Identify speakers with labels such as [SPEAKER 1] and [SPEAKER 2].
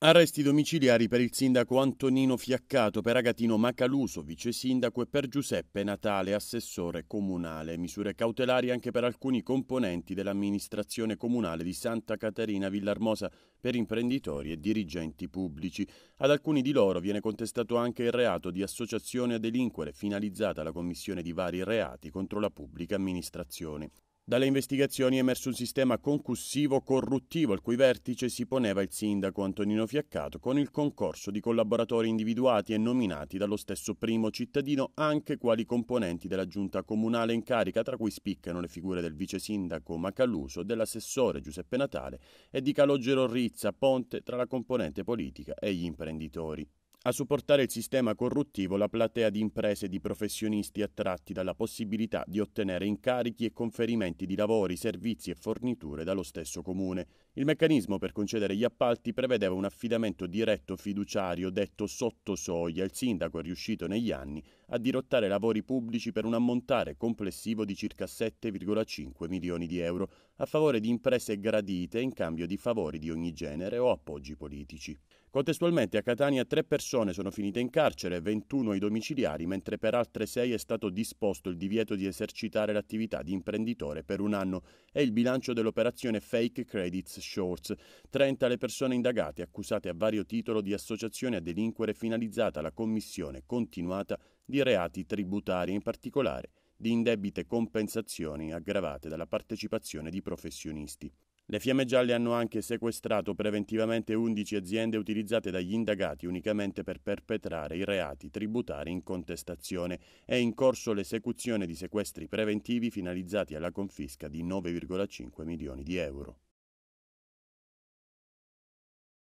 [SPEAKER 1] Arresti domiciliari per il sindaco Antonino Fiaccato, per Agatino Macaluso, vice sindaco, e per Giuseppe Natale, assessore comunale. Misure cautelari anche per alcuni componenti dell'amministrazione comunale di Santa Caterina Villarmosa per imprenditori e dirigenti pubblici. Ad alcuni di loro viene contestato anche il reato di associazione a delinquere, finalizzata alla commissione di vari reati contro la pubblica amministrazione. Dalle investigazioni è emerso un sistema concussivo corruttivo al cui vertice si poneva il sindaco Antonino Fiaccato con il concorso di collaboratori individuati e nominati dallo stesso primo cittadino anche quali componenti della giunta comunale in carica, tra cui spiccano le figure del vice sindaco Macaluso, dell'assessore Giuseppe Natale e di Calogero Rizza Ponte tra la componente politica e gli imprenditori a supportare il sistema corruttivo la platea di imprese e di professionisti attratti dalla possibilità di ottenere incarichi e conferimenti di lavori, servizi e forniture dallo stesso comune. Il meccanismo per concedere gli appalti prevedeva un affidamento diretto fiduciario detto sotto soglia. Il sindaco è riuscito negli anni a dirottare lavori pubblici per un ammontare complessivo di circa 7,5 milioni di euro a favore di imprese gradite in cambio di favori di ogni genere o appoggi politici. Contestualmente a Catania tre persone sono finite in carcere, 21 i domiciliari, mentre per altre sei è stato disposto il divieto di esercitare l'attività di imprenditore per un anno e il bilancio dell'operazione Fake Credits Shorts. 30 le persone indagate accusate a vario titolo di associazione a delinquere finalizzata alla commissione continuata di di reati tributari, in particolare di indebite compensazioni aggravate dalla partecipazione di professionisti. Le fiamme gialle hanno anche sequestrato preventivamente 11 aziende utilizzate dagli indagati unicamente per perpetrare i reati tributari in contestazione. È in corso l'esecuzione di sequestri preventivi finalizzati alla confisca di 9,5 milioni di euro.